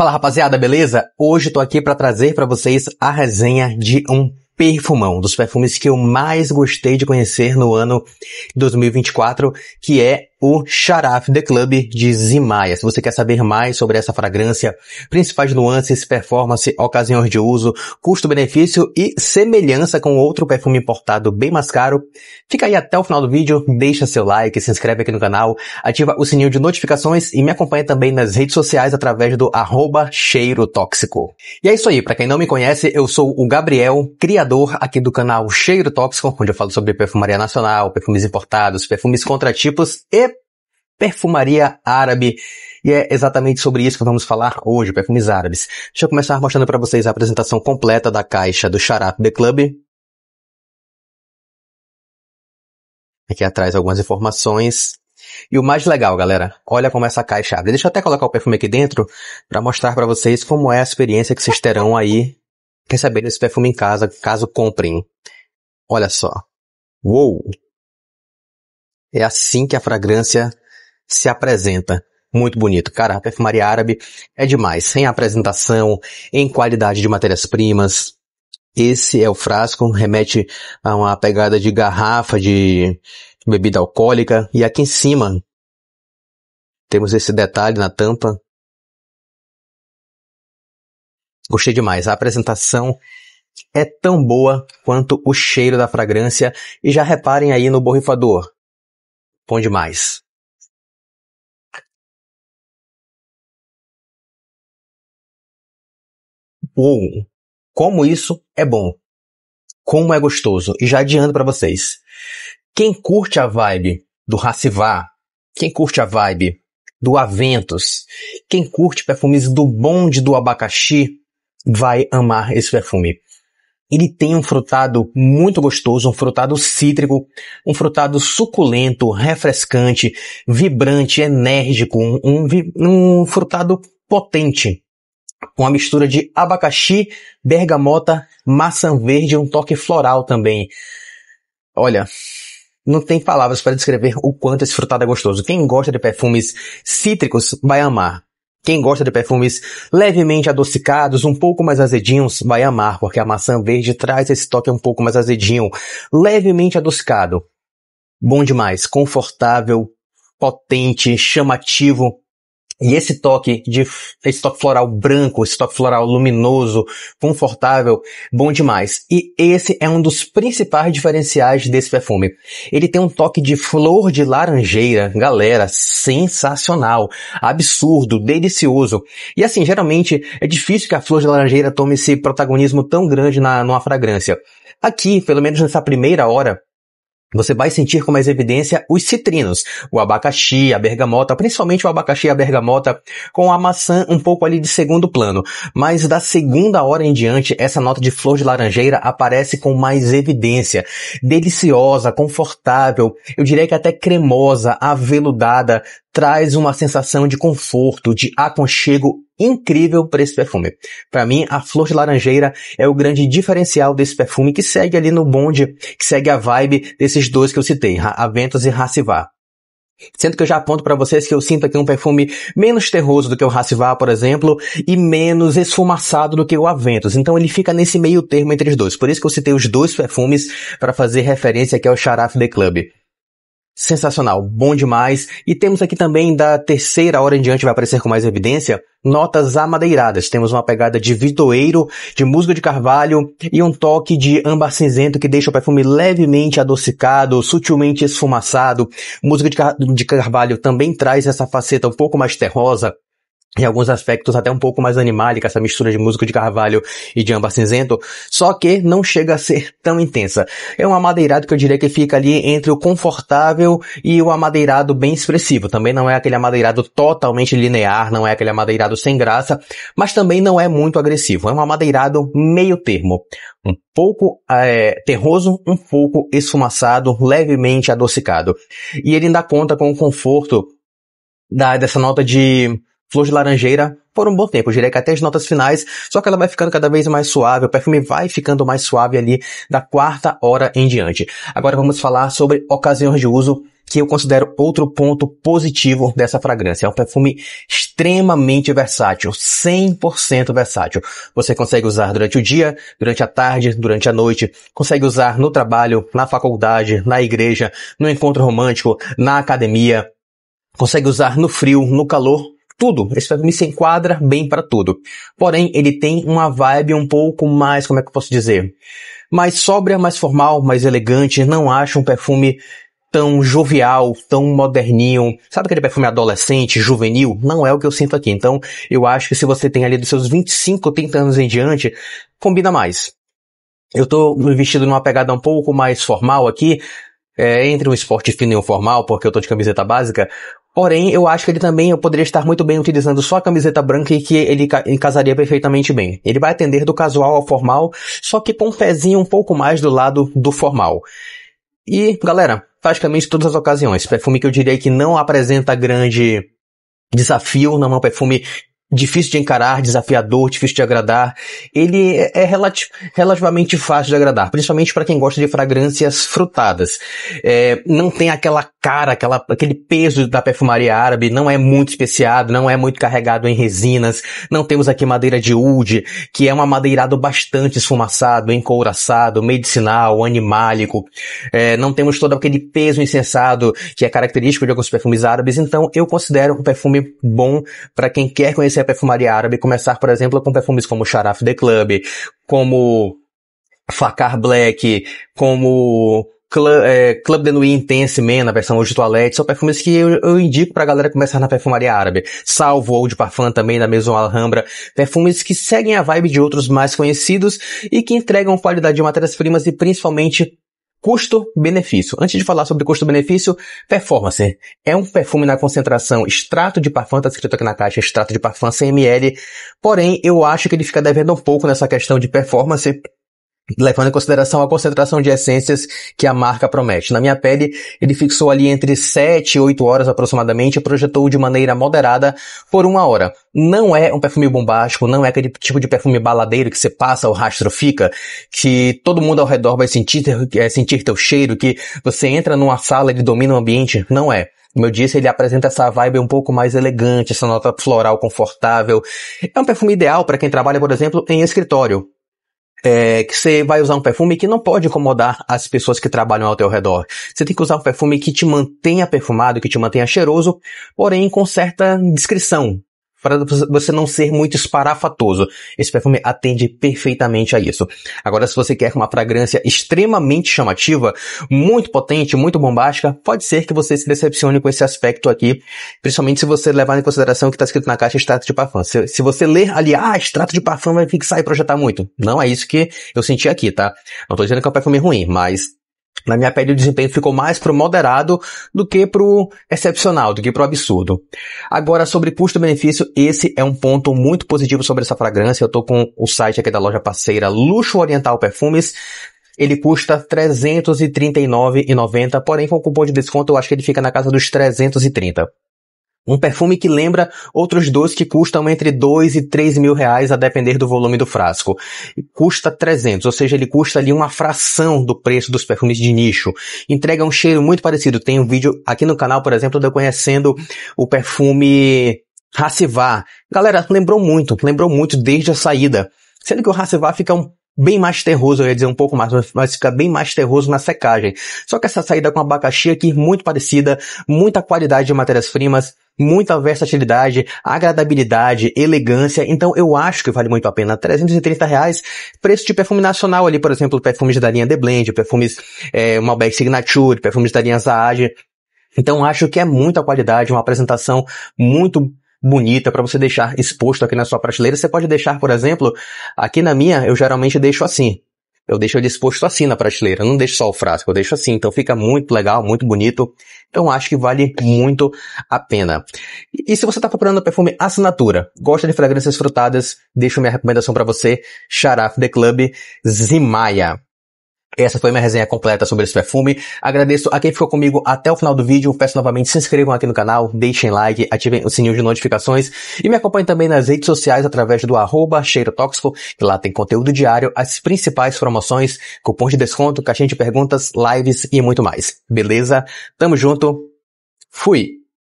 Fala rapaziada, beleza? Hoje tô aqui para trazer para vocês a resenha de um perfumão, dos perfumes que eu mais gostei de conhecer no ano 2024, que é o Sharaf The Club de Zimaya. Se você quer saber mais sobre essa fragrância, principais nuances, performance, ocasiões de uso, custo-benefício e semelhança com outro perfume importado bem mais caro, fica aí até o final do vídeo, deixa seu like, se inscreve aqui no canal, ativa o sininho de notificações e me acompanha também nas redes sociais através do arroba cheiro tóxico. E é isso aí, para quem não me conhece, eu sou o Gabriel, criador aqui do canal Cheiro Tóxico, onde eu falo sobre perfumaria nacional, perfumes importados, perfumes contratipos e perfumaria árabe. E é exatamente sobre isso que vamos falar hoje, perfumes árabes. Deixa eu começar mostrando para vocês a apresentação completa da caixa do Sharap The Club. Aqui atrás algumas informações. E o mais legal, galera, olha como essa caixa abre. Deixa eu até colocar o perfume aqui dentro para mostrar para vocês como é a experiência que vocês terão aí recebendo esse perfume em casa, caso comprem. Olha só. Uou! É assim que a fragrância se apresenta. Muito bonito. Cara, a perfumaria árabe é demais. Sem apresentação, em qualidade de matérias-primas. Esse é o frasco, remete a uma pegada de garrafa de bebida alcoólica. E aqui em cima temos esse detalhe na tampa. Gostei demais. A apresentação é tão boa quanto o cheiro da fragrância. E já reparem aí no borrifador. Bom demais. Uou! Como isso é bom. Como é gostoso. E já adianto para vocês. Quem curte a vibe do Racivá, quem curte a vibe do Aventus, quem curte perfumes do bonde do abacaxi, vai amar esse perfume. Ele tem um frutado muito gostoso, um frutado cítrico, um frutado suculento, refrescante, vibrante, enérgico, um, um, um frutado potente uma mistura de abacaxi, bergamota, maçã verde e um toque floral também. Olha, não tem palavras para descrever o quanto esse frutado é gostoso. Quem gosta de perfumes cítricos vai amar. Quem gosta de perfumes levemente adocicados, um pouco mais azedinhos, vai amar, porque a maçã verde traz esse toque um pouco mais azedinho, levemente adocicado. Bom demais, confortável, potente, chamativo, e esse toque de esse toque floral branco, esse toque floral luminoso, confortável, bom demais. E esse é um dos principais diferenciais desse perfume. Ele tem um toque de flor de laranjeira, galera, sensacional, absurdo, delicioso. E assim, geralmente é difícil que a flor de laranjeira tome esse protagonismo tão grande na numa fragrância. Aqui, pelo menos nessa primeira hora, você vai sentir com mais evidência os citrinos, o abacaxi, a bergamota, principalmente o abacaxi e a bergamota, com a maçã um pouco ali de segundo plano. Mas da segunda hora em diante, essa nota de flor de laranjeira aparece com mais evidência. Deliciosa, confortável, eu diria que até cremosa, aveludada, traz uma sensação de conforto, de aconchego incrível para esse perfume. Para mim, a flor de laranjeira é o grande diferencial desse perfume que segue ali no bonde, que segue a vibe desses dois que eu citei, Aventus e Racivar. Sendo que eu já aponto para vocês que eu sinto aqui um perfume menos terroso do que o Racivar, por exemplo, e menos esfumaçado do que o Aventus. Então ele fica nesse meio termo entre os dois. Por isso que eu citei os dois perfumes para fazer referência aqui ao Charaf The Club. Sensacional, bom demais. E temos aqui também, da terceira hora em diante, vai aparecer com mais evidência, notas amadeiradas. Temos uma pegada de vitoeiro, de musgo de carvalho e um toque de âmbar cinzento que deixa o perfume levemente adocicado, sutilmente esfumaçado. Musgo de, car de carvalho também traz essa faceta um pouco mais terrosa, em alguns aspectos até um pouco mais animálica, essa mistura de músico de carvalho e de âmbar cinzento, só que não chega a ser tão intensa. É um amadeirado que eu diria que fica ali entre o confortável e o amadeirado bem expressivo. Também não é aquele amadeirado totalmente linear, não é aquele amadeirado sem graça, mas também não é muito agressivo. É um amadeirado meio termo. Um pouco é, terroso, um pouco esfumaçado, levemente adocicado. E ele ainda conta com o conforto da, dessa nota de Flor de Laranjeira por um bom tempo. Eu diria que até as notas finais, só que ela vai ficando cada vez mais suave, o perfume vai ficando mais suave ali da quarta hora em diante. Agora vamos falar sobre ocasiões de uso que eu considero outro ponto positivo dessa fragrância. É um perfume extremamente versátil, 100% versátil. Você consegue usar durante o dia, durante a tarde, durante a noite, consegue usar no trabalho, na faculdade, na igreja, no encontro romântico, na academia, consegue usar no frio, no calor, tudo. Esse filme se enquadra bem para tudo. Porém, ele tem uma vibe um pouco mais, como é que eu posso dizer? Mais sóbria, mais formal, mais elegante. Não acho um perfume tão jovial, tão moderninho. Sabe aquele perfume adolescente, juvenil? Não é o que eu sinto aqui. Então, eu acho que se você tem ali dos seus 25, 30 anos em diante, combina mais. Eu tô vestido numa pegada um pouco mais formal aqui, é, entre um esporte fino e um formal, porque eu tô de camiseta básica, Porém, eu acho que ele também poderia estar muito bem utilizando só a camiseta branca e que ele casaria perfeitamente bem. Ele vai atender do casual ao formal, só que com um pezinho um pouco mais do lado do formal. E, galera, praticamente todas as ocasiões. Perfume que eu diria que não apresenta grande desafio, não é um perfume difícil de encarar, desafiador, difícil de agradar. Ele é, é relati relativamente fácil de agradar, principalmente para quem gosta de fragrâncias frutadas. É, não tem aquela cara, aquela, aquele peso da perfumaria árabe, não é muito especiado, não é muito carregado em resinas. Não temos aqui madeira de oud, que é um madeirado bastante esfumaçado, encouraçado, medicinal, animálico. É, não temos todo aquele peso incensado que é característico de alguns perfumes árabes. Então, eu considero um perfume bom para quem quer conhecer conhecer a perfumaria árabe, começar, por exemplo, com perfumes como Sharaf The Club, como Facar Black, como Club, é, Club de Nuit Intense Man, na versão Hoje Toilette, são perfumes que eu, eu indico pra galera começar na perfumaria árabe. Salvo Old Parfum também, da Maison Alhambra. Perfumes que seguem a vibe de outros mais conhecidos e que entregam qualidade de matérias-primas e principalmente Custo-benefício. Antes de falar sobre custo-benefício, performance. É um perfume na concentração extrato de parfum, tá escrito aqui na caixa, extrato de parfum 100ml. Porém, eu acho que ele fica devendo um pouco nessa questão de performance, levando em consideração a concentração de essências que a marca promete. Na minha pele, ele fixou ali entre 7 e 8 horas aproximadamente e projetou de maneira moderada por uma hora. Não é um perfume bombástico, não é aquele tipo de perfume baladeiro que você passa, o rastro fica, que todo mundo ao redor vai sentir, é, sentir teu cheiro, que você entra numa sala e domina o ambiente. Não é. Como eu disse, ele apresenta essa vibe um pouco mais elegante, essa nota floral confortável. É um perfume ideal para quem trabalha, por exemplo, em escritório é, que você vai usar um perfume que não pode incomodar as pessoas que trabalham ao teu redor. Você tem que usar um perfume que te mantenha perfumado, que te mantenha cheiroso, porém com certa discrição, para você não ser muito esparafatoso. Esse perfume atende perfeitamente a isso. Agora, se você quer uma fragrância extremamente chamativa, muito potente, muito bombástica, pode ser que você se decepcione com esse aspecto aqui, principalmente se você levar em consideração que está escrito na caixa extrato de parfum. Se, se você ler ali, ah, extrato de parfum vai fixar e projetar muito. Não é isso que eu senti aqui, tá? Não estou dizendo que é um perfume ruim, mas na minha pele o desempenho ficou mais pro moderado do que pro excepcional, do que pro absurdo. Agora, sobre custo-benefício, esse é um ponto muito positivo sobre essa fragrância. Eu tô com o site aqui da loja parceira Luxo Oriental Perfumes. Ele custa R$ 339,90, porém com o cupom de desconto eu acho que ele fica na casa dos 330. Um perfume que lembra outros dois que custam entre 2 e 3 mil reais a depender do volume do frasco. E custa 300, ou seja, ele custa ali uma fração do preço dos perfumes de nicho. Entrega um cheiro muito parecido. Tem um vídeo aqui no canal, por exemplo, de eu conhecendo o perfume Racivar. Galera, lembrou muito, lembrou muito desde a saída. Sendo que o Racivar fica um bem mais terroso, eu ia dizer um pouco mais, mas fica bem mais terroso na secagem. Só que essa saída com abacaxi aqui, muito parecida, muita qualidade de matérias-primas, muita versatilidade, agradabilidade, elegância. Então eu acho que vale muito a pena. 330 reais, preço de perfume nacional ali, por exemplo, perfumes da linha The Blend, perfumes é, Malbec Signature, perfumes da linha Zaage. Então acho que é muita qualidade, uma apresentação muito bonita para você deixar exposto aqui na sua prateleira. Você pode deixar, por exemplo, aqui na minha eu geralmente deixo assim, eu deixo ele exposto assim na prateleira, eu não deixo só o frasco, eu deixo assim, então fica muito legal, muito bonito, então acho que vale muito a pena. E, e se você está procurando perfume assinatura, gosta de fragrâncias frutadas, deixo minha recomendação para você, Sharaf The Club Zimaya. Essa foi minha resenha completa sobre esse perfume. Agradeço a quem ficou comigo até o final do vídeo. Peço novamente se inscrevam aqui no canal, deixem like, ativem o sininho de notificações e me acompanhem também nas redes sociais através do arroba cheiro tóxico, que lá tem conteúdo diário, as principais promoções, cupons de desconto, caixinha de perguntas, lives e muito mais. Beleza? Tamo junto. Fui!